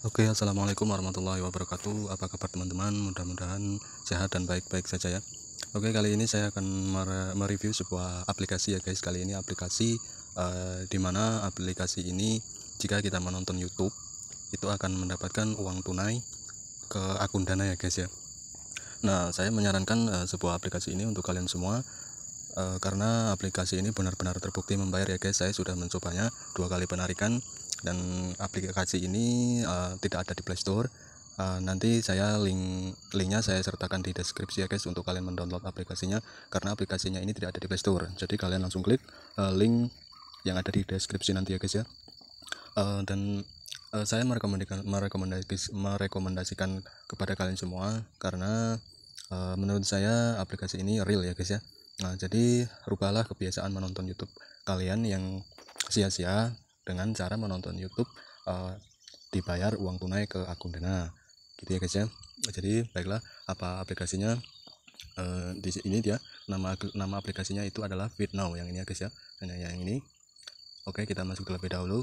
Oke, okay, assalamualaikum warahmatullahi wabarakatuh. Apa kabar teman-teman? Mudah-mudahan sehat dan baik-baik saja ya. Oke, okay, kali ini saya akan mereview sebuah aplikasi ya guys. Kali ini aplikasi uh, mana aplikasi ini jika kita menonton YouTube itu akan mendapatkan uang tunai ke akun dana ya guys ya. Nah, saya menyarankan uh, sebuah aplikasi ini untuk kalian semua uh, karena aplikasi ini benar-benar terbukti membayar ya guys. Saya sudah mencobanya dua kali penarikan dan aplikasi ini uh, tidak ada di Play Store. Uh, nanti saya link linknya saya sertakan di deskripsi ya guys untuk kalian mendownload aplikasinya karena aplikasinya ini tidak ada di Play Store. Jadi kalian langsung klik uh, link yang ada di deskripsi nanti ya guys ya. Uh, dan uh, saya merekomendasikan merekomendasikan merekomendasikan kepada kalian semua karena uh, menurut saya aplikasi ini real ya guys ya. Nah, jadi rubahlah kebiasaan menonton YouTube kalian yang sia-sia dengan cara menonton YouTube uh, dibayar uang tunai ke akun Dana gitu ya guys ya jadi baiklah apa aplikasinya uh, di ini dia nama nama aplikasinya itu adalah FitNow yang ini ya guys ya hanya yang ini oke kita masuk terlebih dahulu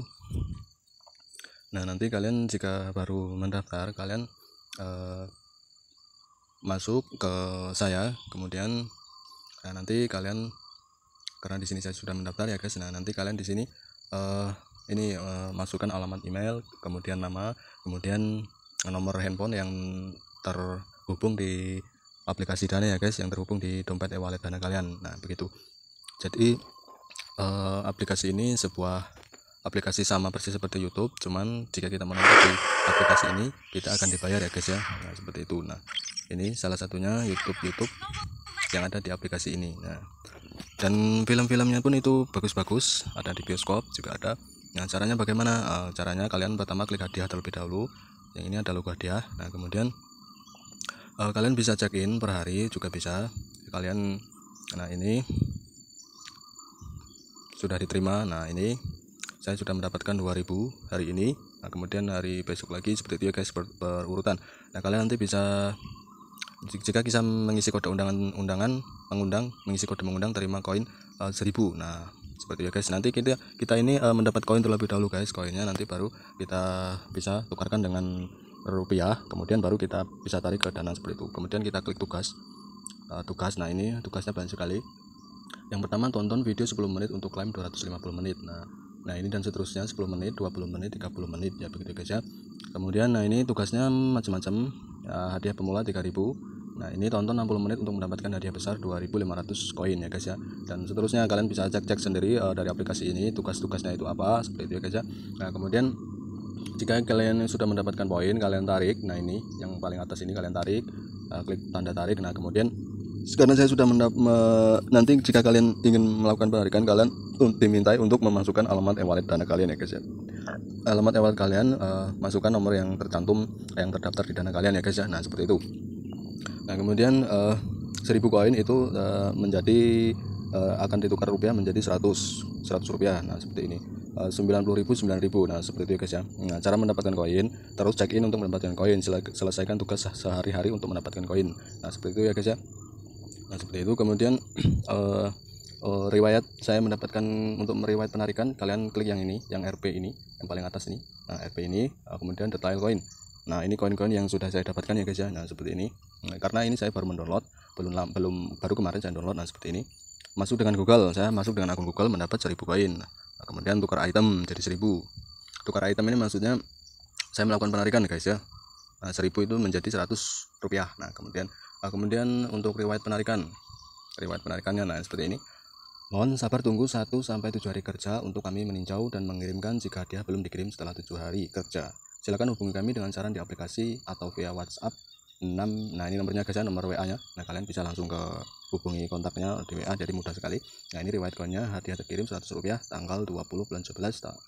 nah nanti kalian jika baru mendaftar kalian uh, masuk ke saya kemudian nah nanti kalian karena di sini saya sudah mendaftar ya guys nah nanti kalian di sini uh, ini uh, masukkan alamat email kemudian nama kemudian nomor handphone yang terhubung di aplikasi dana ya guys yang terhubung di dompet e-wallet dana kalian nah begitu jadi uh, aplikasi ini sebuah aplikasi sama persis seperti YouTube cuman jika kita menonton di aplikasi ini kita akan dibayar ya guys ya nah, seperti itu nah ini salah satunya YouTube YouTube yang ada di aplikasi ini nah dan film-filmnya pun itu bagus-bagus ada di bioskop juga ada Nah, caranya bagaimana? Eh, caranya kalian pertama klik hadiah terlebih dahulu. Yang ini ada logo hadiah. Nah, kemudian eh, kalian bisa check in per hari juga bisa. Kalian nah ini sudah diterima. Nah, ini saya sudah mendapatkan 2000 hari ini. Nah, kemudian hari besok lagi seperti itu ya guys ber berurutan. Nah, kalian nanti bisa jika bisa mengisi kode undangan undangan mengundang, mengisi kode mengundang terima koin uh, eh, 1000. Nah, seperti ya guys nanti kita kita ini uh, mendapat koin terlebih dahulu guys koinnya nanti baru kita bisa tukarkan dengan rupiah kemudian baru kita bisa tarik ke dana seperti itu kemudian kita klik tugas uh, tugas nah ini tugasnya banyak sekali yang pertama tonton video 10 menit untuk klaim 250 menit nah nah ini dan seterusnya 10 menit 20 menit 30 menit ya begitu guys ya kemudian nah ini tugasnya macam-macam ya, hadiah pemula 3000 Nah, ini tonton 60 menit untuk mendapatkan hadiah besar 2500 koin ya guys ya. Dan seterusnya kalian bisa cek-cek sendiri uh, dari aplikasi ini tugas-tugasnya itu apa seperti itu ya guys ya. Nah, kemudian jika kalian sudah mendapatkan poin kalian tarik nah ini yang paling atas ini kalian tarik uh, klik tanda tarik nah kemudian sekarang saya sudah mendap me nanti jika kalian ingin melakukan penarikan kalian dimintai untuk memasukkan alamat e-wallet dana kalian ya guys ya alamat e-wallet kalian uh, masukkan nomor yang tercantum yang terdaftar di dana kalian ya guys ya nah seperti itu Nah kemudian uh, eh, 1000 koin itu uh, menjadi uh, akan ditukar rupiah menjadi 100 100 rupiah. Nah seperti ini. Uh, 90.000 9.000. Nah seperti itu ya guys ya. Nah cara mendapatkan koin, terus check in untuk mendapatkan koin, selesaikan tugas sehari-hari untuk mendapatkan koin. Nah seperti itu ya guys ya. Nah seperti itu kemudian uh, uh, riwayat saya mendapatkan untuk meriwayat penarikan kalian klik yang ini yang RP ini yang paling atas ini nah RP ini uh, kemudian detail koin nah ini koin-koin yang sudah saya dapatkan ya guys ya nah seperti ini Nah, karena ini saya baru mendownload belum belum baru kemarin saya download nah seperti ini masuk dengan Google saya masuk dengan akun Google mendapat 1000 koin nah, kemudian tukar item jadi 1000 tukar item ini maksudnya saya melakukan penarikan guys ya nah, 1000 itu menjadi 100 rupiah nah kemudian nah, kemudian untuk riwayat penarikan riwayat penarikannya nah seperti ini Mohon sabar tunggu 1 sampai 7 hari kerja untuk kami meninjau dan mengirimkan jika dia belum dikirim setelah 7 hari kerja. Silakan hubungi kami dengan saran di aplikasi atau via WhatsApp 6 nah ini nomornya guys ya nomor WA nya nah kalian bisa langsung ke hubungi kontaknya di WA jadi mudah sekali nah ini riwayat hati-hati kirim 100 rupiah tanggal 20 bulan 11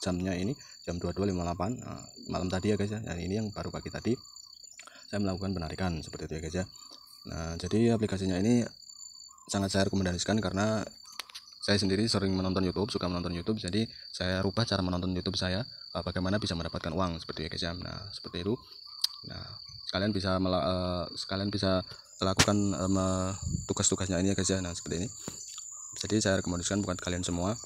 jamnya ini jam 22.58 nah, malam tadi ya guys ya nah ini yang baru pagi tadi saya melakukan penarikan seperti itu ya guys ya nah jadi aplikasinya ini sangat saya rekomendasikan karena saya sendiri sering menonton YouTube, suka menonton YouTube, jadi saya rubah cara menonton YouTube saya, eh, bagaimana bisa mendapatkan uang seperti itu ya guys ya. Nah, seperti itu. Nah, kalian bisa uh, eh, kalian bisa lakukan um, tugas-tugasnya ini ya guys ya nah seperti ini jadi saya rekomendasikan bukan kalian semua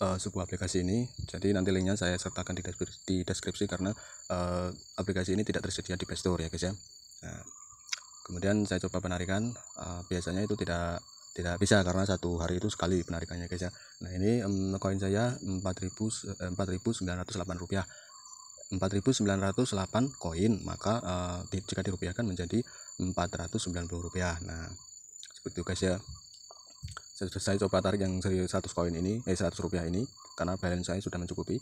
uh, sebuah aplikasi ini jadi nanti linknya saya sertakan di deskripsi, di deskripsi karena uh, aplikasi ini tidak tersedia di Playstore ya guys ya nah, kemudian saya coba penarikan uh, biasanya itu tidak tidak bisa karena satu hari itu sekali penarikannya guys ya nah ini um, koin saya 4.000 4.908 rupiah 4.908 koin maka uh, di, jika dirupiahkan menjadi 490 rupiah nah seperti itu guys ya saya, saya coba tarik yang 100 koin ini eh 100 rupiah ini karena balance saya sudah mencukupi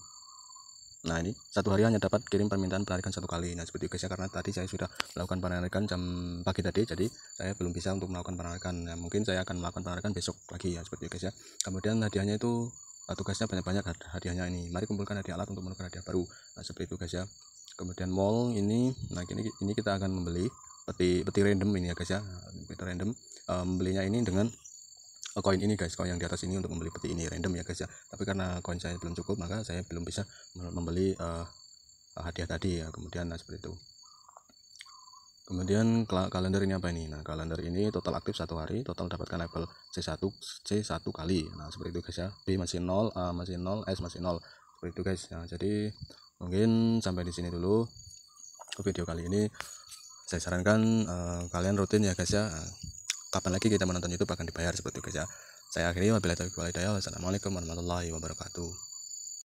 nah ini satu hari hanya dapat kirim permintaan penarikan satu kali nah seperti itu guys ya karena tadi saya sudah melakukan penarikan jam pagi tadi jadi saya belum bisa untuk melakukan penarikan nah, mungkin saya akan melakukan penarikan besok lagi ya seperti itu guys ya kemudian hadiahnya itu Eh, tugasnya banyak-banyak hadiahnya ini mari kumpulkan hadiah alat untuk menukar hadiah baru nah, seperti itu guys ya kemudian mall ini nah ini ini kita akan membeli peti peti random ini ya guys ya peti random eh, membelinya ini dengan eh, koin ini guys koin yang di atas ini untuk membeli peti ini random ya guys ya tapi karena koin saya belum cukup maka saya belum bisa membeli uh, hadiah tadi ya kemudian nah, seperti itu kemudian kalender ini apa ini nah kalender ini total aktif satu hari total dapatkan level C1 C1 kali nah seperti itu guys ya B masih 0 A masih 0 S masih 0 seperti itu guys nah jadi mungkin sampai di sini dulu video kali ini saya sarankan uh, kalian rutin ya guys ya kapan lagi kita menonton YouTube akan dibayar seperti itu guys ya saya akhiri wabillahi taufiq walhidayah wassalamualaikum warahmatullahi wabarakatuh